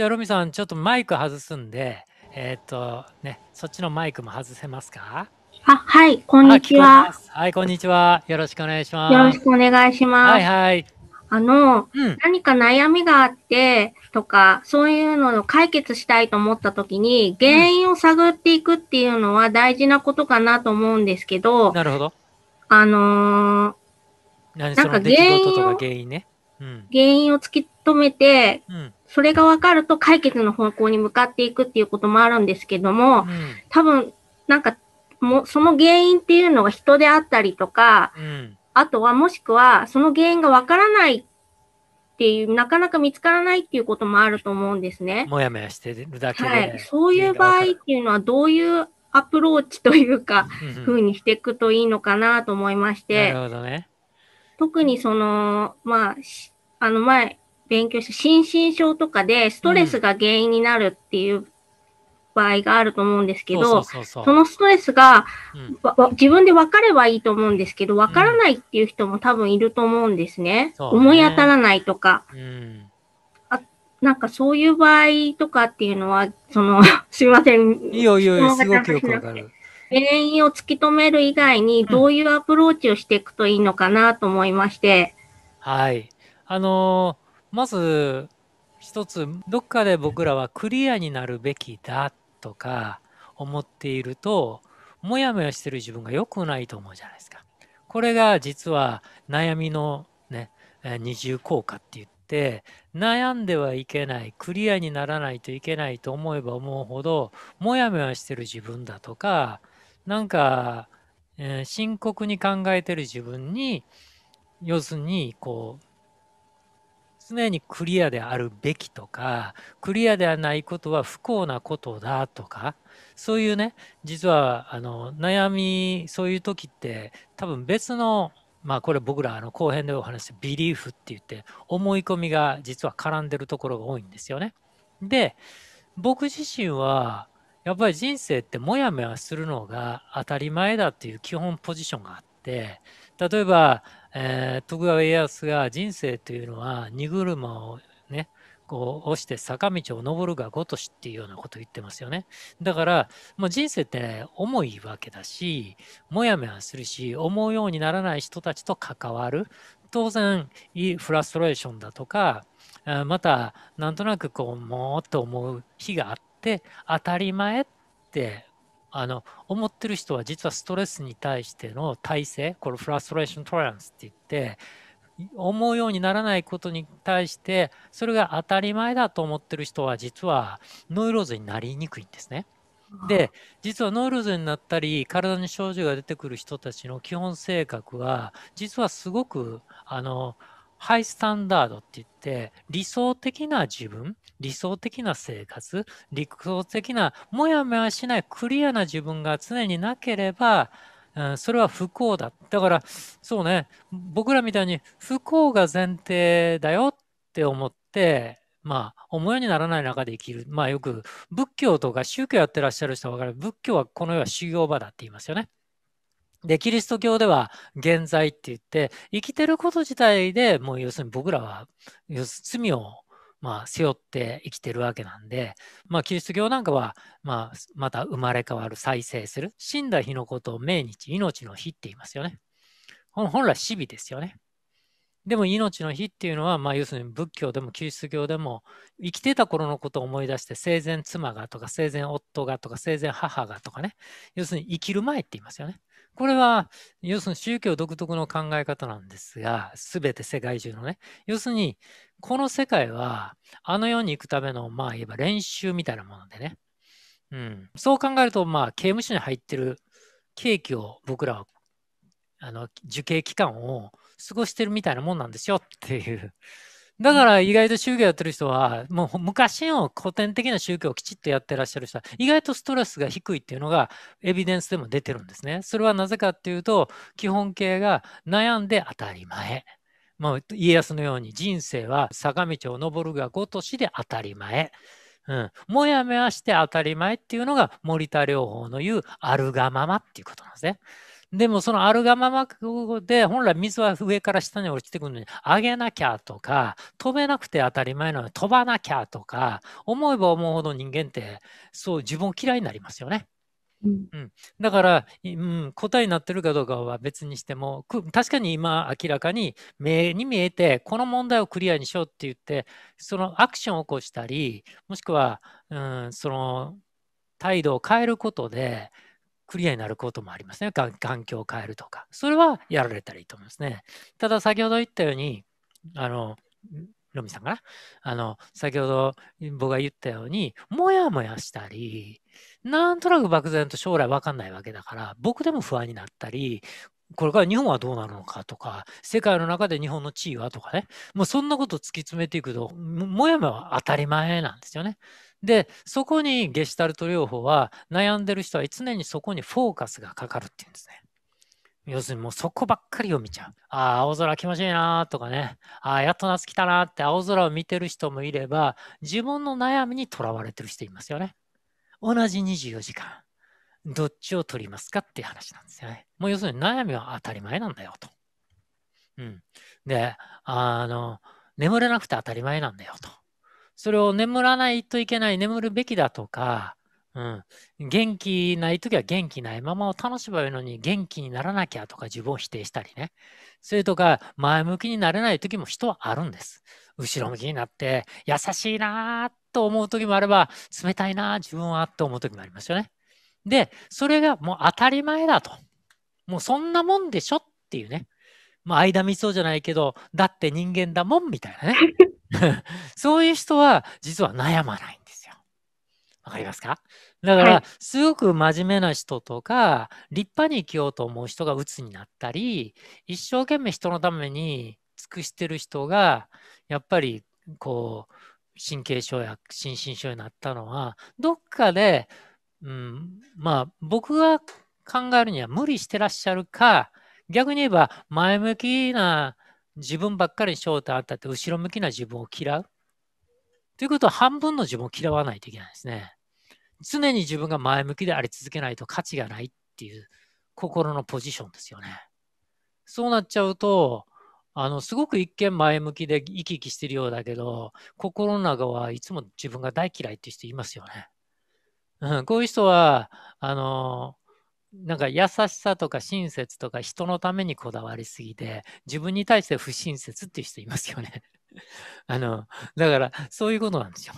じゃあ、ロミさん、ちょっとマイク外すんで、えっ、ー、と、ね、そっちのマイクも外せますかあ、はい、こんにちは。はい、こんにちは。よろしくお願いします。よろしくお願いします。はいはい。あの、うん、何か悩みがあってとか、そういうのを解決したいと思った時に、原因を探っていくっていうのは大事なことかなと思うんですけど、うん、なるほど。あのー、なんか原因を、原因ね、うん、原因を突き止めて、うんそれが分かると解決の方向に向かっていくっていうこともあるんですけども、うん、多分、なんか、もその原因っていうのが人であったりとか、うん、あとはもしくは、その原因が分からないっていう、なかなか見つからないっていうこともあると思うんですね。もやもやしてるだけで。はい。そういう場合っていうのはどういうアプローチというか、ふうにしていくといいのかなと思いまして。なるほどね。特にその、まあ、あの前、勉強して、心身症とかでストレスが原因になるっていう場合があると思うんですけど、そのストレスが、うん、自分で分かればいいと思うんですけど、分からないっていう人も多分いると思うんですね。うん、思い当たらないとか。なんかそういう場合とかっていうのは、その、すいません。いいよいいよ、すごくよくわかる。原因を突き止める以外に、どういうアプローチをしていくといいのかなと思いまして。うん、はい。あのーまず一つどっかで僕らはクリアになるべきだとか思っているとモヤモヤしてる自分が良くないと思うじゃないですか。これが実は悩みのね二重効果って言って悩んではいけないクリアにならないといけないと思えば思うほどモヤモヤしてる自分だとかなんか、えー、深刻に考えてる自分に要するにこう常にクリアであるべきとかクリアではないことは不幸なことだとかそういうね実はあの悩みそういう時って多分別のまあこれ僕らあの後編でお話してビリーフって言って思い込みが実は絡んでるところが多いんですよね。で僕自身はやっぱり人生ってモヤモヤするのが当たり前だっていう基本ポジションがあって例えばえー、徳川家康が人生というのは荷車をねこう押して坂道を登るがごとしっていうようなことを言ってますよね。だからもう人生って、ね、重いわけだしもやもやするし思うようにならない人たちと関わる当然フラストレーションだとかまたなんとなくこうもっと思う日があって当たり前ってあの思ってる人は実はストレスに対しての耐性これフラストレーショントランスって言って思うようにならないことに対してそれが当たり前だと思ってる人は実はノイローゼになりにくいんですね。で実はノイローゼになったり体に症状が出てくる人たちの基本性格は実はすごくあのハイスタンダードって言って、理想的な自分、理想的な生活、理想的な、もやもやしないクリアな自分が常になければ、うん、それは不幸だ。だから、そうね、僕らみたいに不幸が前提だよって思って、まあ、思いようにならない中で生きる。まあ、よく仏教とか宗教やってらっしゃる人は分かる。仏教はこの世は修行場だって言いますよね。で、キリスト教では現在って言って、生きてること自体でもう要するに僕らは罪をまあ背負って生きてるわけなんで、まあ、キリスト教なんかは、まあ、また生まれ変わる、再生する、死んだ日のことを命日、命の日って言いますよね。本来死日ですよね。でも命の日っていうのは、まあ、要するに仏教でもキリスト教でも生きてた頃のことを思い出して生前妻がとか生前夫がとか生前母がとかね要するに生きる前って言いますよねこれは、要するに宗教独特の考え方なんですが、すべて世界中のね。要するに、この世界は、あの世に行くための、まあ言えば練習みたいなものでね。うん。そう考えると、まあ刑務所に入ってる刑期を僕らは、あの、受刑期間を過ごしてるみたいなもんなんですよっていうだから意外と宗教やってる人は、もう昔の古典的な宗教をきちっとやってらっしゃる人は、意外とストレスが低いっていうのがエビデンスでも出てるんですね。それはなぜかっていうと、基本形が悩んで当たり前。まあ、家康のように人生は坂道を登るがごとしで当たり前。うん、もやもやして当たり前っていうのが森田療法の言うあるがままっていうことなんですね。でもそのあるがままで本来水は上から下に落ちてくるのに上げなきゃとか飛べなくて当たり前なのに飛ばなきゃとか思えば思うほど人間ってそう自分を嫌いになりますよね。うん、だから、うん、答えになってるかどうかは別にしても確かに今明らかに目に見えてこの問題をクリアにしようって言ってそのアクションを起こしたりもしくは、うん、その態度を変えることでクリアになることもありますね。環境を変えるとか。それはやられたらいいと思いますね。ただ、先ほど言ったように、あの、ロミさんかなあの、先ほど僕が言ったように、もやもやしたり、なんとなく漠然と将来わかんないわけだから、僕でも不安になったり、これから日本はどうなるのかとか、世界の中で日本の地位はとかね、もうそんなこと突き詰めていくと、もやもやは当たり前なんですよね。で、そこにゲシュタルト療法は悩んでる人は常にそこにフォーカスがかかるっていうんですね。要するにもうそこばっかりを見ちゃう。ああ、青空気持ちいいなとかね。ああ、やっと夏来たなって青空を見てる人もいれば、自分の悩みにとらわれてる人いますよね。同じ24時間。どっちを取りますかっていう話なんですよね。もう要するに悩みは当たり前なんだよと。うん。で、あの、眠れなくて当たり前なんだよと。それを眠らないといけない、眠るべきだとか、うん、元気ない時は元気ないままを楽しめばいいのに元気にならなきゃとか自分を否定したりね。それとか前向きになれない時も人はあるんです。後ろ向きになって優しいなと思う時もあれば冷たいな自分はと思う時もありますよね。で、それがもう当たり前だと。もうそんなもんでしょっていうね。まあ、間見そうじゃないけど、だって人間だもんみたいなね。そういう人は実は悩まないんですよ。わかりますかだから、はい、すごく真面目な人とか、立派に生きようと思う人が鬱になったり、一生懸命人のために尽くしてる人が、やっぱり、こう、神経症や心身症になったのは、どっかで、うん、まあ、僕が考えるには無理してらっしゃるか、逆に言えば前向きな自分ばっかりに焦点あったって後ろ向きな自分を嫌う。ということは半分の自分を嫌わないといけないですね。常に自分が前向きであり続けないと価値がないっていう心のポジションですよね。そうなっちゃうと、あの、すごく一見前向きで生き生きしてるようだけど、心の中はいつも自分が大嫌いっていう人いますよね。うん、こういう人は、あの、なんか優しさとか親切とか人のためにこだわりすぎて、自分に対して不親切っていう人いますよね。あの、だからそういうことなんですよ。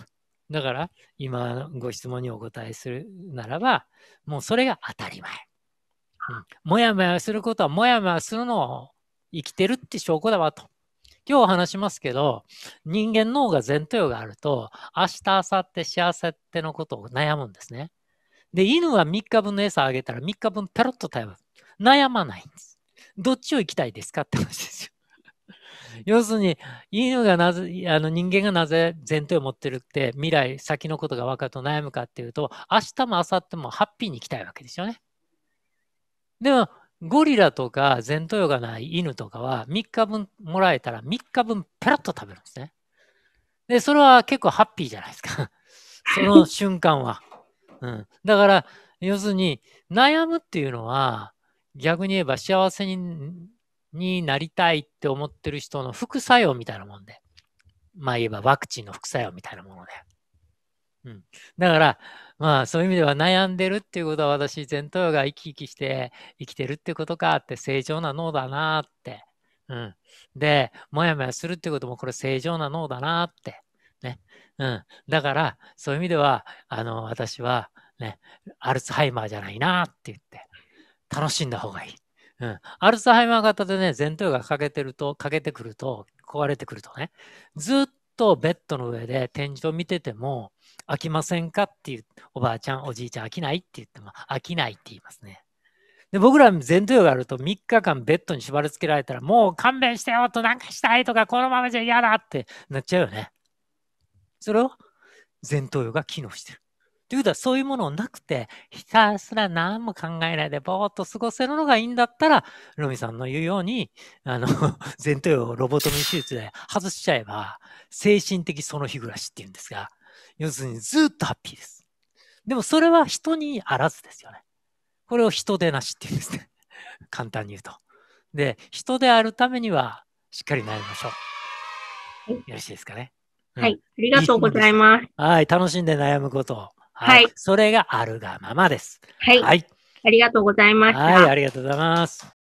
だから今ご質問にお答えするならば、もうそれが当たり前。うん、もやもやすることはもやもやするのを生きてるって証拠だわと。今日話しますけど、人間脳が前頭葉があると、明日、明後日、幸せってのことを悩むんですね。で、犬は3日分の餌あげたら3日分ペロッと食べます。悩まないんです。どっちを行きたいですかって話ですよ。要するに、犬がなぜ、あの人間がなぜ前頭を持ってるって、未来、先のことが分かると悩むかっていうと、明日も明後日もハッピーに行きたいわけですよね。でも、ゴリラとか前頭葉がない犬とかは3日分もらえたら3日分ペロッと食べるんですね。で、それは結構ハッピーじゃないですか。その瞬間は。うん。だから、要するに、悩むっていうのは、逆に言えば幸せにになりたいって思ってる人の副作用みたいなもんで。まあ言えばワクチンの副作用みたいなもので。うん。だから、まあそういう意味では悩んでるっていうことは私、前頭葉が生き生きして生きてるってことかって正常な脳だなって。うん。で、もやもやするってこともこれ正常な脳だなって。ね。うん。だから、そういう意味では、あの、私は、ね、アルツハイマーじゃないなって言って、楽しんだ方がいい。うん。アルツハイマー型でね、前頭葉が欠けてると、欠けてくると、壊れてくるとね、ずっとベッドの上で展示を見てても、飽きませんかっていう、おばあちゃん、おじいちゃん飽きないって言っても、飽きないって言いますね。で僕ら前頭葉があると3日間ベッドに縛り付けられたらもう勘弁してよとなんかしたいとかこのままじゃ嫌だってなっちゃうよね。それを前頭葉が機能してる。ということは、そういうものをなくて、ひたすら何も考えないでぼーっと過ごせるのがいいんだったら、ロミさんの言うように、あの、前頭葉をロボトミー手術で外しちゃえば、精神的その日暮らしっていうんですが、要するにずっとハッピーです。でもそれは人にあらずですよね。これを人でなしっていうんですね。簡単に言うと。で、人であるためには、しっかり悩みましょう。よろしいですかね。はい。ありがとうございます。はい。楽しんで悩むこと。はい。それがあるがままです。はい。ありがとうございました。はい。ありがとうございます。